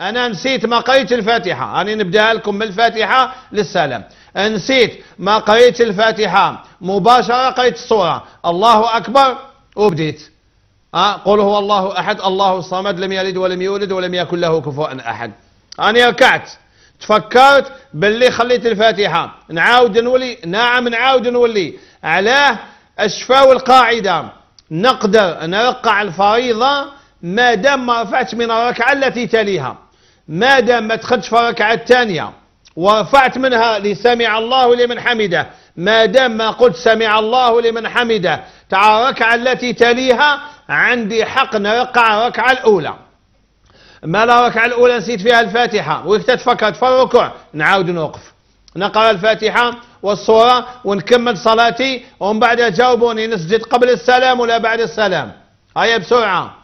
أنا نسيت ما قريت الفاتحة أنا نبدأ لكم من الفاتحة للسلام نسيت ما قريت الفاتحة مباشرة قريت الصورة الله أكبر وبديت أه؟ قل هو الله أحد الله الصمد لم يلد ولم يولد ولم يكن له كفوا أحد أنا ركعت تفكرت باللي خليت الفاتحة نعاود نولي نعم نعاود نولي علاه أشفاء القاعدة نقدر نرقع الفريضة ما دام ما رفعت من الركعة التي تليها ما دام ما دخلتش في الركعة الثانية ورفعت منها لسمع الله لمن حمده ما دام ما قلت سمع الله لمن حمده تاع الركعة التي تليها عندي حق نرقع الركعة الأولى ما لا الركعة الأولى نسيت فيها الفاتحة وقت فكرت في الركوع نعاود نوقف نقرأ الفاتحة والصورة ونكمل صلاتي ومن بعد جاوبوني نسجد قبل السلام ولا بعد السلام هيا بسرعة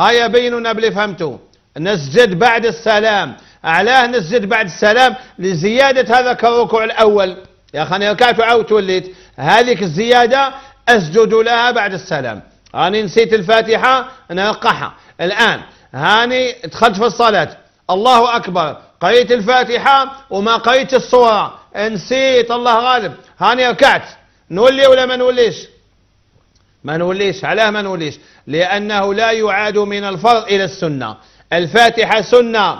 هيا بينوا بلي فهمتوا نسجد بعد السلام أعلاه نسجد بعد السلام لزيادة هذا الركوع الأول يا أخي ركعت وعاودت وليت هذيك الزيادة أسجد لها بعد السلام راني نسيت الفاتحة نرقحها الآن هاني دخلت في الصلاة الله أكبر قريت الفاتحة وما قريت الصورة نسيت الله غالب هاني ركعت نولي ولا ما نوليش ما نوليش علاه ما نوليش لأنه لا يعاد من الفرض إلى السنة الفاتحة سنة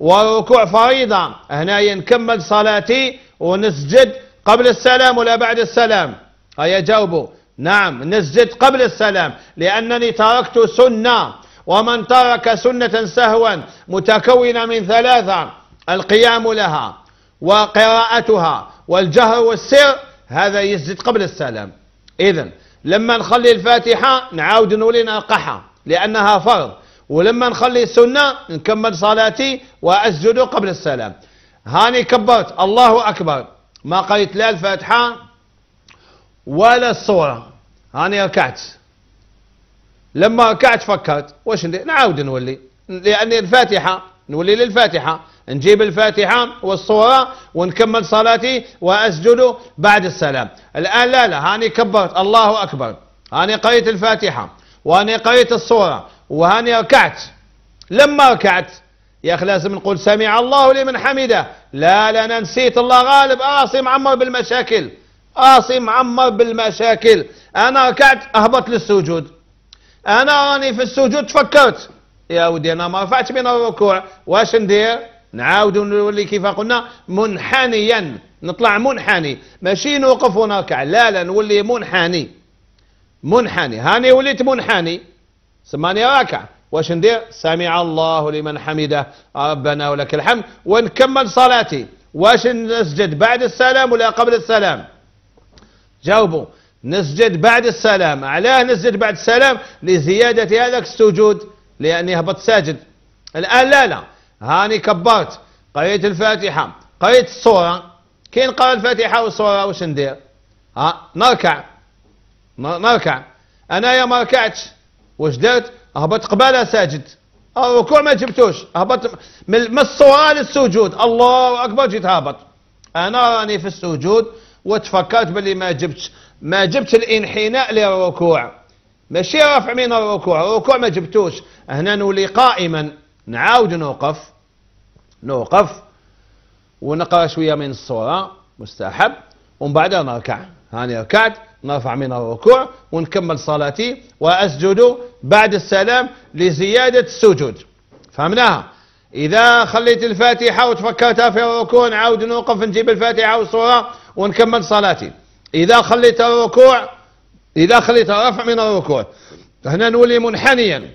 والركوع فريضة هنا نكمل صلاتي ونسجد قبل السلام ولا بعد السلام هيا جاوبوا نعم نسجد قبل السلام لأنني تركت سنة ومن ترك سنة سهوا متكونة من ثلاثة القيام لها وقراءتها والجهر والسر هذا يسجد قبل السلام إذا لما نخلي الفاتحة نعاود نولي نلقحها لأنها فرض ولما نخلي السنة نكمل صلاتي وأسجد قبل السلام هاني كبرت الله أكبر ما قريت لا الفاتحة ولا الصورة هاني ركعت لما ركعت فكرت واش نعاود نولي لأن الفاتحة نولي للفاتحة نجيب الفاتحة والصورة ونكمل صلاتي وأسجد بعد السلام الآن لا لا هاني كبرت الله أكبر هاني قريت الفاتحة وأني قريت الصورة وهاني ركعت لما ركعت يا أخي لازم نقول سمع الله لمن حمده لا لا أنا نسيت الله غالب آصي معمر بالمشاكل آصي معمر بالمشاكل أنا ركعت أهبط للسجود أنا راني في السجود تفكرت يا ودي أنا ما رفعتش بين الركوع واش ندير نعاود نولي كيف قلنا منحنيا نطلع منحني ماشي نوقف ونركع لا لا نولي منحني منحني هاني وليت منحني سماني راكع واش ندير سمع الله لمن حمده ربنا ولك الحمد ونكمل صلاتي واش نسجد بعد السلام ولا قبل السلام جاوبوا نسجد بعد السلام علاه نسجد بعد السلام لزيادة هذاك السجود لأني هبط ساجد الآن لا لا هاني كبرت قريت الفاتحة قريت الصورة كين قرأ الفاتحة والصورة واش ندير ها نركع نركع يا ما ركعتش واش درت هبط قباله ساجد أه، الركوع ما جبتوش هبط من الصوره للسجود الله اكبر جيت هابط انا راني في السجود وتفكرت باللي ما جبتش ما جبتش الانحناء للركوع ماشي رفع من الركوع الركوع ما جبتوش هنا نولي قائما نعاود نوقف نوقف ونقرا شويه من الصوره مستحب ومن بعدها نركع هاني ركعت نرفع من الركوع ونكمل صلاتي وأسجد بعد السلام لزيادة السجود فهمناها إذا خليت الفاتحة وتفكرتها في الركوع نعاود نوقف نجيب الفاتحة والصورة ونكمل صلاتي إذا خليت الركوع إذا خليت الرفع من الركوع هنا نولي منحنيا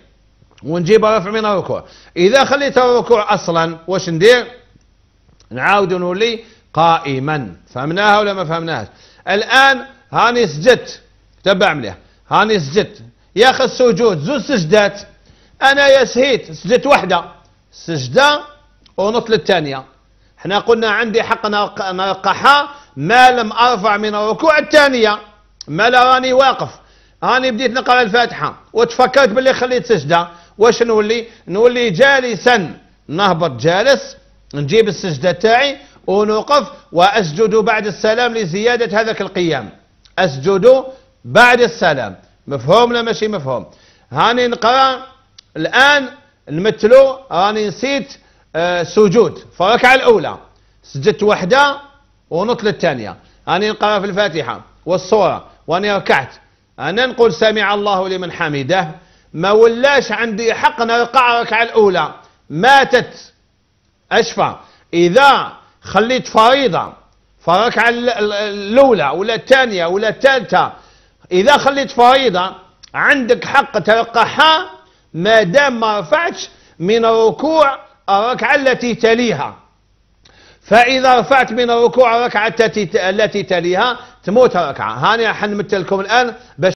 ونجيب رفع من الركوع إذا خليت الركوع أصلا واش ندير نعاود نولي قائما فهمناها ولا ما فهمناهاش الآن هاني سجدت تبع مليح هاني سجدت ياخذ سجود زوج سجدات انا يا سهيت سجدت وحده سجده ونط للثانيه احنا قلنا عندي حق نرقحها ما لم ارفع من الركوع الثانيه ما لا راني واقف راني بديت نقرا الفاتحه وتفكرت باللي خليت سجده واش نولي نولي جالسا نهبط جالس نجيب السجده تاعي ونوقف واسجد بعد السلام لزياده هذاك القيام اسجدوا بعد السلام مفهوم لا ماشي مفهوم هاني نقرا الان نمثلوا راني نسيت آه، سجود فركعة الاولى سجدت وحده ونط للثانيه هاني نقرا في الفاتحه والصوره واني ركعت انا نقول سمع الله لمن حمده ما ولاش عندي حق نرقع ركعة الاولى ماتت اشفى اذا خليت فريضه فالركعة الأولى ولا الثانية ولا الثالثة إذا خليت فريضة عندك حق ترقحها ما دام ما رفعتش من الركوع الركعة التي تليها فإذا رفعت من الركوع الركعة التي تليها تموت ركعة هاني لكم الآن باش